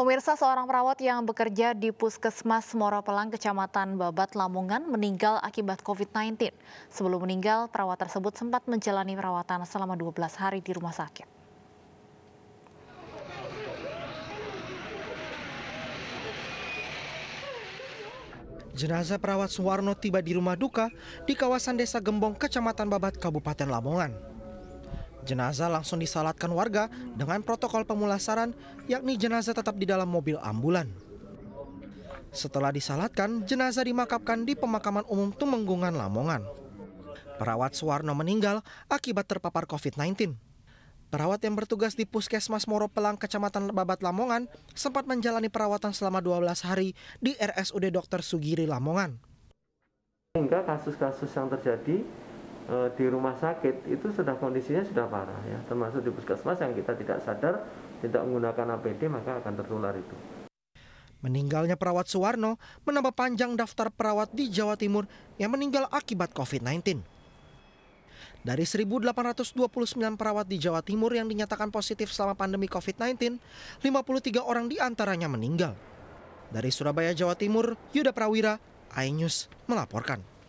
Pemirsa seorang perawat yang bekerja di Puskesmas Mora Pelang, Kecamatan Babat, Lamongan meninggal akibat COVID-19. Sebelum meninggal, perawat tersebut sempat menjalani perawatan selama 12 hari di rumah sakit. Jenazah perawat Suwarno tiba di rumah duka di kawasan Desa Gembong, Kecamatan Babat, Kabupaten Lamongan. Jenazah langsung disalatkan warga dengan protokol pemulasaran, yakni jenazah tetap di dalam mobil ambulan. Setelah disalatkan, jenazah dimakamkan di pemakaman umum Tumenggungan Lamongan. Perawat Suwarno meninggal akibat terpapar COVID-19. Perawat yang bertugas di Puskesmas Moro Pelang, Kecamatan Babat Lamongan, sempat menjalani perawatan selama 12 hari di RSUD Dr. Sugiri Lamongan. Hingga kasus-kasus yang terjadi e, di rumah sakit itu sudah kondisinya sudah parah ya termasuk di puskesmas yang kita tidak sadar tidak menggunakan APD maka akan tertular itu. Meninggalnya perawat Suwarno menambah panjang daftar perawat di Jawa Timur yang meninggal akibat COVID-19. Dari 1.829 perawat di Jawa Timur yang dinyatakan positif selama pandemi COVID-19, 53 orang diantaranya meninggal. Dari Surabaya, Jawa Timur, Yuda Prawira, iNews melaporkan.